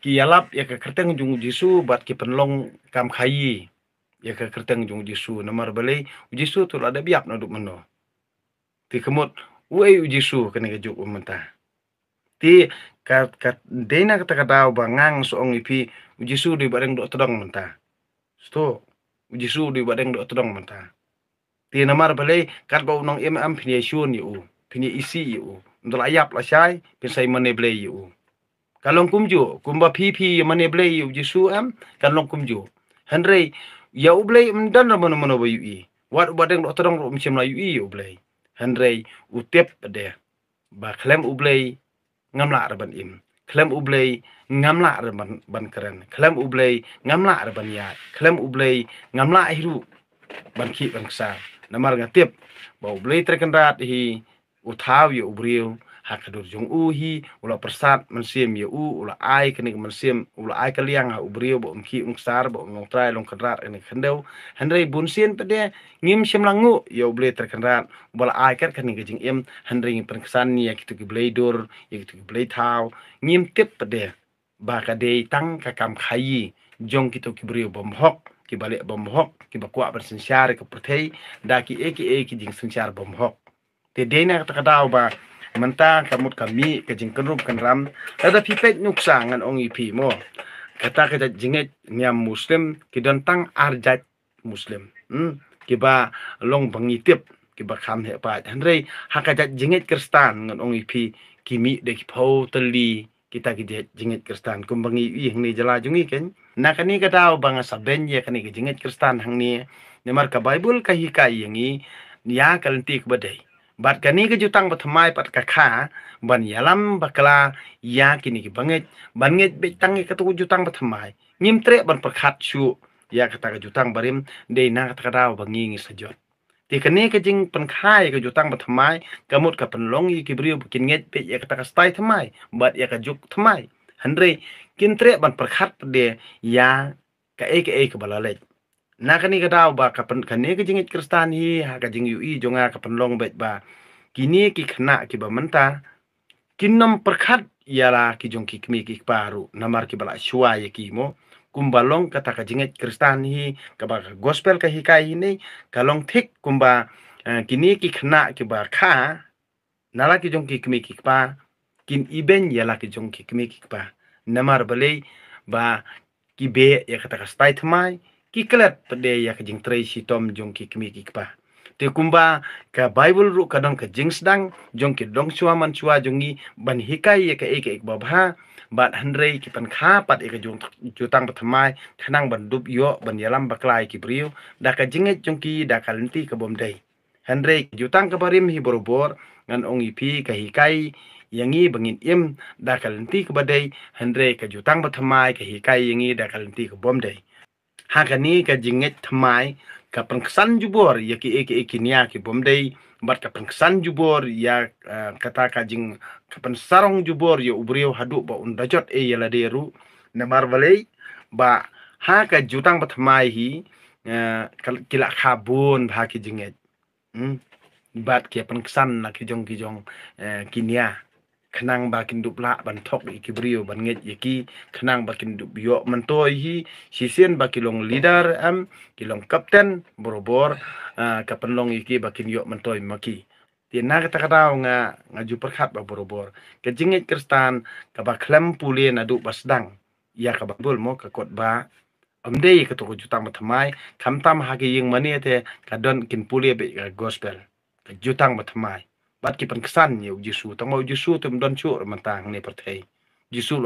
ki yalap ya ke kerteng jung jisu bat ki penlong kam khayi ya ke kerteng jung jisu nomor belai jisu tu ada biak no duk meno ti kemut uai jisu kena kejuk mentah ti kat kat dena kata kata bangang soong ipi jisu di bareng dok tedong mentah sto jisu di bareng dok tedong mentah ti nomor belai kat bau nong im am pini shun yu pini isi yu ndol ayap la sai pin mane belai yu kalong kumju kumba pipi mane blei yu jisu am kalong kumju henrei ya ublei mdan na mano mano bayu i wat wadeng dok terong rom chim la yu i ublei henrei utep de ba klem ublei ngam la raban im klem ublei ngam la raban ban keren klem ublei ngam la raban ya klem ublei ngam la hiru ban ki ban sa namar ngatep ba ublei trekenrat hi uthaw yu ubriu hakadur jong uhi ula persat mensiam ya u ula ai kenik mensiam ula ai kaliang ha ubrio bo umki ungsar bo ngotrai long kendrat ini kendau hendrei bunsien pede ngim siam langu ya ble terkendrat bola ai kat kenik jing im handrei ngim perkesan ya kitu ki bledur ya kitu ki ngim tip pede baka tang kakam khayi jong kitu ki brio bom hok ki balik bom hok ki bakwa bersensyar ke pertei daki eki eki jing sensyar bom hok te dena kata kadau kami kata kita jinget nyam muslim kidentang arjat muslim hmm kiba long pengitip kiba kam he pa hakajat jinget kristan ngan ong ipi kimi dek pau teli kita kijet jinget kristan kum bangi i ni jala jungi ken na kani kadao saben kani jinget kristan hang ni nemar ka bible ka hikai yangi nya kalenti badai bat kani ke jutang bathamai pat kakha ban yalam bakla ya kini ki banget be betang ke tu jutang bathamai ngim tre ban perkhat chu ya kata ke jutang barim de na kata kada bangi ngi sajot ti kani ke jing penkhai ke jutang kamut ka penlong yi ki briu pe ya kata stai thamai bat ya ka juk thamai hanre kin tre ban perkhat de ya ka ek ek balalek nakani gadau ba kapan kani ka jingit kristan hi ha ka jing yui jonga kapan long bet ba kini ki kena ki ba menta kinnom perkhat yala ki jong ki kmi ki paru namar ki bala shua ye ki mo kumba long kata ka jingit kristan hi ka ba gospel ka hi kai ni ka long thik kumba kini eh, ki kena ki ba kha nala ki jong ki kmi ki pa kin iben yala ki jong ki kmi ki pa namar balei ba ki be ya kata ka stai thmai kiklet pede ya ke jing trei si tom jong ki kimi ki pa te kumba ka bible ru kadong ke jing sedang jong ki dong sua man sua jong ban hikai ya ka ek ek bab ha bat hanrei ki pan kha pat ek jong jutang patmai thanang ban dup yo ban yalam baklai ki briu da ka jinget jong ki da ka lenti ka bom dei hanrei jutang ka barim hi borobor ngan ong ipi ka hikai yangi bengin im da ka lenti ka badai ke ka jutang patmai ke hikai yangi da ka lenti ke bom dei hagani ka jinget tmai ka pengsan jubor ya ki eki eki nia ki bomdei bat ka pengsan jubor ya eh, kata ka jing ka pensarong jubor ya ubriyo hadu ba undajot e yala deru namar balei ba ha ka jutang batmai hi eh, kila kabun ha ki jinget hmm? bat ki pengsan na ki jong ki jong eh, kinia kenang bakin dup la ban tok banget Iki ban ngej kenang bakin dup yo man to hi bakilong leader am kilong kapten borobor eh, kapan long iki bakin yo man maki ti na kata kata nga nga ju perkat ba borobor ke kristan ka klem puli na dup basdang ya ka bol mo ka kot ba amde ye ka jutang matamai kam tam hagi ying mani ate ka don kin puli be gospel ka jutang matamai ujisu ujisu kesan ye pertai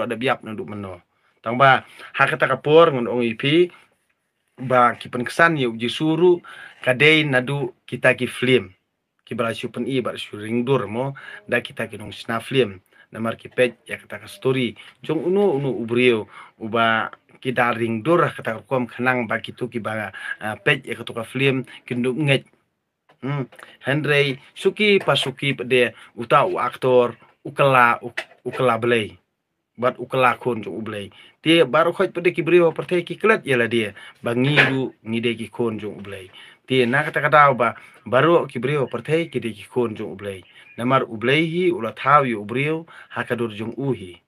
ada biap nduk meno tang ba kata kapor ngun ong ipi ba ki pan kesan ye ujisu ru kadei nadu kita ki film ki barasu pen i ringdur mo da kita ki nong sna film mar ki pet ya kata ka story jong unu unu ubrio uba ki daring ringdur kata kom kenang ba ki tu ki ba pet ya kata ka film ki nduk Hmm. Henry suki pasuki de uta u aktor ukela ukela belai bat ukela kon jo ublai baru khoj pede ki brio perte ki klat yala dia bangiru ngide ki kon jo ublai te na kata kata ba baru ki brio perte ki de ki kon jo namar ublai hi ula thawi ubrio hakadur jong uhi